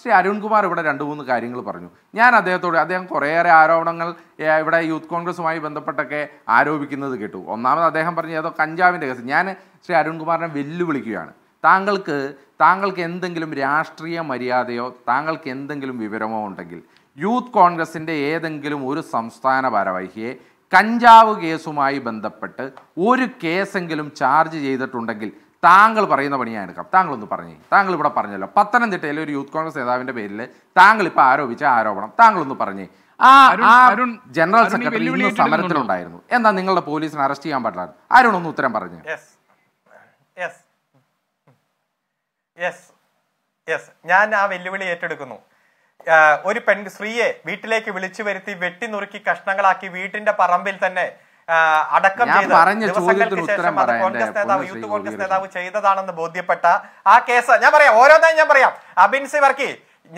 ശ്രീ അരുൺകുമാർ ഇവിടെ രണ്ട് മൂന്ന് കാര്യങ്ങൾ പറഞ്ഞു ഞാൻ അദ്ദേഹത്തോട് അദ്ദേഹം കുറേയേറെ ആരോപണങ്ങൾ ഇവിടെ യൂത്ത് കോൺഗ്രസുമായി ബന്ധപ്പെട്ടൊക്കെ ആരോപിക്കുന്നത് കേട്ടു ഒന്നാമത് അദ്ദേഹം പറഞ്ഞു ഏതോ കഞ്ചാവിൻ്റെ കേസ് ഞാൻ ശ്രീ അരുൺകുമാറിനെ വെല്ലുവിളിക്കുകയാണ് താങ്കൾക്ക് താങ്കൾക്ക് എന്തെങ്കിലും രാഷ്ട്രീയ മര്യാദയോ താങ്കൾക്ക് എന്തെങ്കിലും വിവരമോ ഉണ്ടെങ്കിൽ യൂത്ത് കോൺഗ്രസിൻ്റെ ഏതെങ്കിലും ഒരു സംസ്ഥാന ഭാരവാഹിയെ കഞ്ചാവ് കേസുമായി ബന്ധപ്പെട്ട് ഒരു കേസെങ്കിലും ചാർജ് ചെയ്തിട്ടുണ്ടെങ്കിൽ താങ്കൾ പറയുന്ന പണി ഞാൻ എടുക്കാം താങ്കൾ ഒന്ന് പറഞ്ഞു താങ്കൾ ഇവിടെ പറഞ്ഞല്ലോ പത്തനംതിട്ടയിൽ ഒരു യൂത്ത് കോൺഗ്രസ് നേതാവിന്റെ പേരിൽ താങ്കൾ ഇപ്പൊ ആരോപിച്ച ആരോപണം താങ്കൾ ഒന്ന് പറഞ്ഞു ആ അരുൺ ജനറൽ സെക്രട്ടറി സമരത്തിലുണ്ടായിരുന്നു എന്താ നിങ്ങളുടെ പോലീസിനെ അറസ്റ്റ് ചെയ്യാൻ പാടില്ല അരുൺ ഒന്ന് ഉത്തരം പറഞ്ഞു ഞാൻ ആ വെല്ലുവിളി ഏറ്റെടുക്കുന്നു ഒരു പെൺ സ്ത്രീയെ വീട്ടിലേക്ക് വിളിച്ചു വരുത്തി നുറുക്കി കഷ്ണങ്ങളാക്കി വീട്ടിന്റെ പറമ്പിൽ തന്നെ അടക്കം ചെയ്ത ദിവസങ്ങൾക്ക് ശേഷം അത് കോൺഗ്രസ് നേതാവ് യൂത്ത് കോൺഗ്രസ് നേതാവ് ചെയ്തതാണെന്ന് ബോധ്യപ്പെട്ട ആ കേസ് ഞാൻ പറയാം ഓരോന്നായി ഞാൻ പറയാം അബിൻസി വർക്കി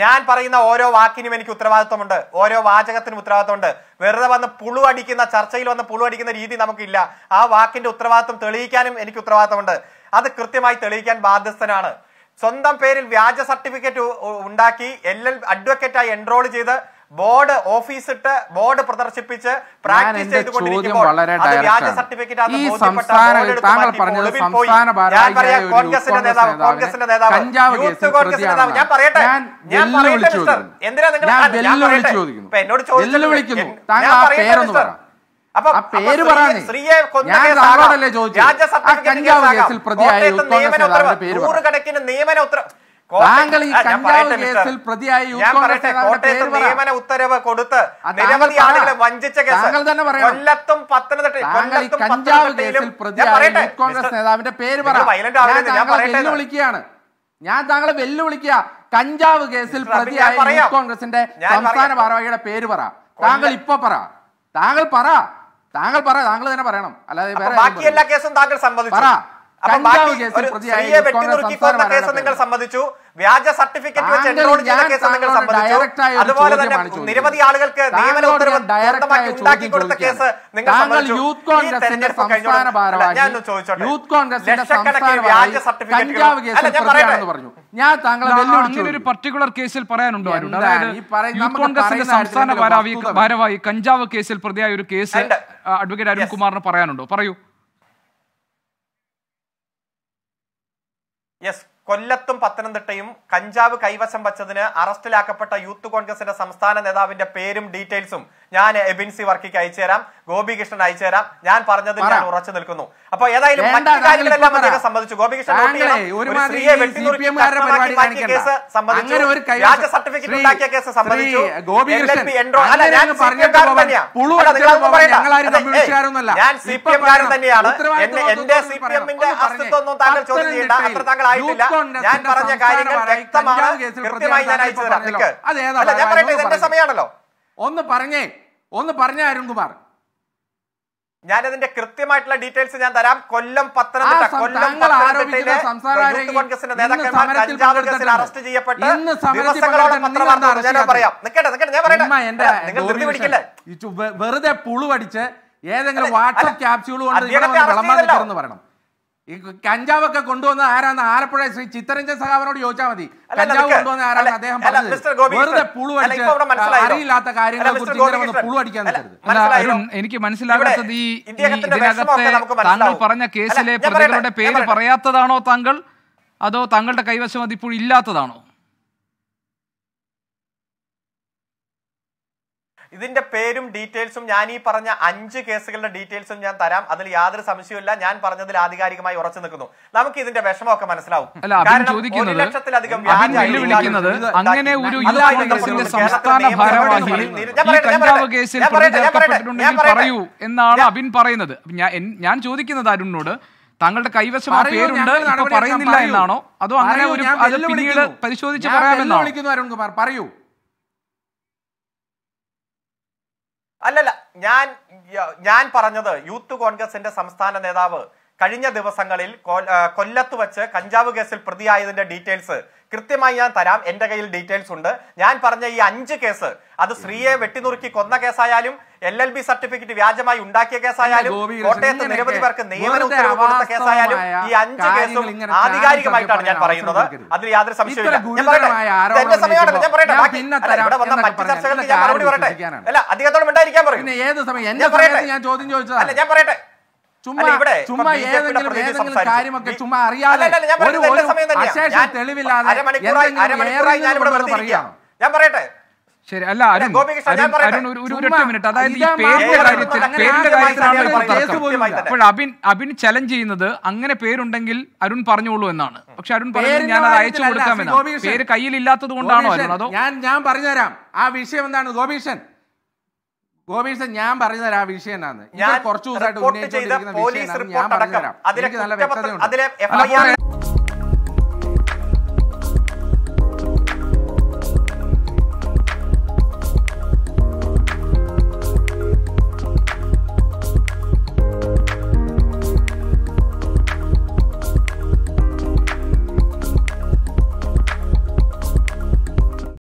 ഞാൻ പറയുന്ന ഓരോ വാക്കിനും എനിക്ക് ഉത്തരവാദിത്വമുണ്ട് ഓരോ വാചകത്തിനും ഉത്തരവാദിത്വമുണ്ട് വെറുതെ വന്ന് പുളു അടിക്കുന്ന ചർച്ചയിൽ വന്ന് പുളു അടിക്കുന്ന രീതി നമുക്കില്ല ആ വാക്കിന്റെ ഉത്തരവാദിത്വം തെളിയിക്കാനും എനിക്ക് ഉത്തരവാദിത്വമുണ്ട് അത് കൃത്യമായി തെളിയിക്കാൻ ബാധ്യസ്ഥനാണ് സ്വന്തം പേരിൽ വ്യാജ സർട്ടിഫിക്കറ്റ് ഉണ്ടാക്കി എൽ എൽ അഡ്വക്കേറ്റായി എൻറോൾ ചെയ്ത് ബോർഡ് ഇട്ട് ബോർഡ് പ്രദർശിപ്പിച്ച് പ്രാക്ടീസ് ചെയ്തുകൊണ്ടിരിക്കുമ്പോൾ അത് സർട്ടിഫിക്കറ്റ് ഞാൻ കോൺഗ്രസിന്റെ കോൺഗ്രസിന്റെ യൂത്ത് കോൺഗ്രസിന്റെ ഞാൻ ഞാൻ ഞാൻ പേര് രാജ്യസഭ നിയമന ഉത്തരവ് താങ്കൾ ഈ കഞ്ചാവ് കേസിൽ പ്രതിയായ കോട്ടയത്ത് നിയമന ഉത്തരവ് കൊടുത്ത് നിരവധി ആളുകളെ വഞ്ചിച്ച കേസ് കൊല്ലത്തും പത്തനംതിട്ട താങ്കൾ ഈ കഞ്ചാവ് കേസിൽ പ്രതിയായ യൂത്ത് കോൺഗ്രസ് നേതാവിന്റെ പേര് പറയുകയാണ് ഞാൻ താങ്കളെ വെല്ലുവിളിക്കുക കഞ്ചാവ് കേസിൽ പ്രതിയായ യൂത്ത് കോൺഗ്രസിന്റെ സംസ്ഥാന ഭാരവാഹിയുടെ പേര് പറ താങ്കൾ ഇപ്പൊ പറ താങ്കൾ പറ താങ്കൾ പറ താങ്കൾ തന്നെ പറയണം അല്ലാതെ വേറെ ബാക്കി കേസും താങ്കൾ സമ്മതിച്ചു സ്ത്രീയെ വെട്ടിനുറുക്കിക്കൊന്ന കേസ് നിങ്ങൾ സമ്മതിച്ചു വ്യാജ സർട്ടിഫിക്കറ്റ് വെച്ച് എൻറോഡ് ചെയ്ത കേസ് നിങ്ങൾ സമ്മതിച്ചു അതുപോലെ തന്നെ നിരവധി ആളുകൾക്ക് നിയമന ഉത്തരവ് ഉണ്ടാക്കി കൊടുത്ത കേസ് നിങ്ങൾ സമ്മതിച്ചു ഈ തെരഞ്ഞെടുപ്പ് കഴിഞ്ഞോളാം ഞാൻ ചോദിച്ചോട്ടെ ലക്ഷക്കണക്കിന് വ്യാജ സർട്ടിഫിക്കറ്റുകൾ അല്ല ഞാൻ പറയട്ടെ ഞാൻ താങ്കളെ അങ്ങനെ ഒരു പർട്ടിക്കുലർ കേസിൽ പറയാനുണ്ടോ യൂത്ത് കോൺഗ്രസിന്റെ സംസ്ഥാന ഭാരവാഹി കഞ്ചാവ് കേസിൽ പ്രതിയായ ഒരു കേസ് അഡ്വക്കേറ്റ് അരുൺകുമാറിന് പറയാനുണ്ടോ പറയൂ യെസ് കൊല്ലത്തും പത്തനംതിട്ടയും കഞ്ചാവ് കൈവശം വച്ചതിന് അറസ്റ്റിലാക്കപ്പെട്ട യൂത്ത് കോൺഗ്രസിന്റെ സംസ്ഥാന നേതാവിന്റെ പേരും ഡീറ്റെയിൽസും ഞാൻ എബിൻസി വർക്കിക്ക് തരാം ഗോപികൃഷ്ണൻ തരാം ഞാൻ പറഞ്ഞതിൽ ഞാൻ ഉറച്ചു നിൽക്കുന്നു അപ്പൊ ഏതായാലും മറ്റു കാര്യങ്ങളെല്ലാം അദ്ദേഹം സംബന്ധിച്ചു ഗോപികൃഷ്ണൻ സർട്ടിഫിക്കറ്റ് ഉണ്ടാക്കിയ കേസ് ഞാൻ സി പി എംകാരൻ തന്നെയാണ് എന്റെ സി പി എമ്മിന്റെ അസ്തിത്വം ഒന്നും താങ്കൾ ചോദ്യം ചെയ്യേണ്ട അത്ര താങ്കൾ ആയിട്ടില്ല ഞാൻ പറഞ്ഞ കാര്യങ്ങൾ വ്യക്തമാണ് കൃത്യമായി ഞാൻ അയച്ചു തരാം അല്ല ഞാൻ പറയട്ടെ എന്റെ സമയമാണല്ലോ ഒന്ന് പറഞ്ഞേ ഒന്ന് പറഞ്ഞ അരുൺകുമാർ ഞാനതിന്റെ കൃത്യമായിട്ടുള്ള ഡീറ്റെയിൽസ് ഞാൻ തരാം കൊല്ലം പത്തനംതിട്ട കൊല്ലം പത്തനംതിട്ടയിലെ യൂത്ത് കോൺഗ്രസിന്റെ നേതാക്കന്മാർ കഞ്ചാവ് കേസിൽ അറസ്റ്റ് ചെയ്യപ്പെട്ട് ദിവസങ്ങളോളം പത്രവാർത്ത ഞാൻ പറയാം നിക്കട്ടെ നിക്കട്ടെ ഞാൻ പറയട്ടെ നിങ്ങൾ ധൃതി പിടിക്കില്ലേ വെറുതെ പുളു അടിച്ച് ഏതെങ്കിലും വാട്സാപ്പ് ക്യാപ്സ്യൂൾ കൊണ്ട് പറയണം ഈ കഞ്ചാവൊക്കെ കൊണ്ടുവന്നത് ആരാന്ന് ആലപ്പുഴ ശ്രീ ചിത്തരഞ്ജൻ സഹാവനോട് ചോദിച്ചാൽ മതി കഞ്ചാവ് കൊണ്ടുവന്ന ആരാണ് അദ്ദേഹം വെറുതെ പുളു അടിച്ച് അറിയില്ലാത്ത കാര്യങ്ങളെ കുറിച്ച് പുളു അടിക്കാൻ അരുൺ എനിക്ക് മനസ്സിലാകാത്തത് ഈ ഇതിനകത്തെ താങ്കൾ പറഞ്ഞ കേസിലെ പ്രതികളുടെ പേര് പറയാത്തതാണോ താങ്കൾ അതോ താങ്കളുടെ കൈവശം അതിപ്പോൾ ഇല്ലാത്തതാണോ ഇതിന്റെ പേരും ഡീറ്റെയിൽസും ഞാൻ ഈ പറഞ്ഞ അഞ്ച് കേസുകളുടെ ഡീറ്റെയിൽസും ഞാൻ തരാം അതിൽ യാതൊരു സംശയവുമില്ല ഞാൻ പറഞ്ഞതിൽ ആധികാരികമായി ഉറച്ചു നിൽക്കുന്നു നമുക്ക് ഇതിന്റെ വിഷമമൊക്കെ മനസ്സിലാവും കാരണം ലക്ഷത്തിലധികം അങ്ങനെ ഒരു സംസ്ഥാന ഭാരവാഹികൾ എന്നാണ് അബിൻ പറയുന്നത് ഞാൻ ചോദിക്കുന്നത് അരുണിനോട് താങ്കളുടെ കൈവശം ആ പേരുണ്ട് ഇപ്പൊ പറയുന്നില്ല എന്നാണോ അതോ അങ്ങനെ ഒരു പിന്നീട് പരിശോധിച്ച് പറയാമെന്നാണ് പറയൂ അല്ലല്ല ഞാൻ ഞാൻ പറഞ്ഞത് യൂത്ത് കോൺഗ്രസിന്റെ സംസ്ഥാന നേതാവ് കഴിഞ്ഞ ദിവസങ്ങളിൽ കൊല്ലത്ത് വെച്ച് കഞ്ചാവ് കേസിൽ പ്രതിയായതിന്റെ ഡീറ്റെയിൽസ് കൃത്യമായി ഞാൻ തരാം എന്റെ കയ്യിൽ ഡീറ്റെയിൽസ് ഉണ്ട് ഞാൻ പറഞ്ഞ ഈ അഞ്ച് കേസ് അത് സ്ത്രീയെ വെട്ടിനുറുക്കി കൊന്ന കേസായാലും എൽ എൽ ബി സർട്ടിഫിക്കറ്റ് വ്യാജമായി ഉണ്ടാക്കിയ കേസായാലും കോട്ടയത്ത് നിരവധി പേർക്ക് നിയമന ഉത്തരവ് കൊടുത്ത കേസായാലും ഈ അഞ്ച് കേസും ആധികാരികമായിട്ടാണ് ഞാൻ പറയുന്നത് അതിൽ യാതൊരു സംശയവും ഞാൻ ഞാൻ പറയട്ടെ ബാക്കി ഇവിടെ വന്ന മറ്റു ചർച്ചകൾക്ക് ഞാൻ മറുപടി പറയട്ടെ അല്ല അദ്ദേഹത്തോട് മിണ്ടായിരിക്കാൻ പറയും ഏത് ഞാൻ പറയട്ടെ ഞാൻ ചോദ്യം അല്ല ഞാൻ പറയട്ടെ ചുമ്മാ ചുമ്മാ ചുമ്മാ ഒരു തെളിവില്ലാതെ ഞാൻ പറയട്ടെ ശരി അല്ല അരുൺ അരുൺ ഒരു ഒരൊറ്റ മിനിറ്റ് അതായത് പേരിന്റെ കാര്യത്തിൽ പേരിന്റെ കാര്യത്തിലാണ് അപ്പോൾ അബിൻ അബിൻ ചലഞ്ച് ചെയ്യുന്നത് അങ്ങനെ പേരുണ്ടെങ്കിൽ അരുൺ പറഞ്ഞോളൂ എന്നാണ് പക്ഷെ അരുൺ പറഞ്ഞത് ഞാൻ അത് അയച്ചു കൊടുക്കാമെന്നാണ് പേര് കയ്യിലില്ലാത്തത് കൊണ്ടാണോ അരുൺ അതോ ഞാൻ ഞാൻ പറഞ്ഞുതരാം ആ വിഷയം എന്താണ് ഗോപീഷൻ ഗോപീഷൻ ഞാൻ പറഞ്ഞുതരാം ആ വിഷയം എന്നാണ് ഞാൻ കുറച്ചു ദിവസമായിട്ട് ഉന്നയിച്ചുകൊണ്ടിരിക്കുന്ന വിഷയം ഞാൻ പറഞ്ഞുതരാം എനിക്ക് നല്ല വ്യക്തതയുണ്ട്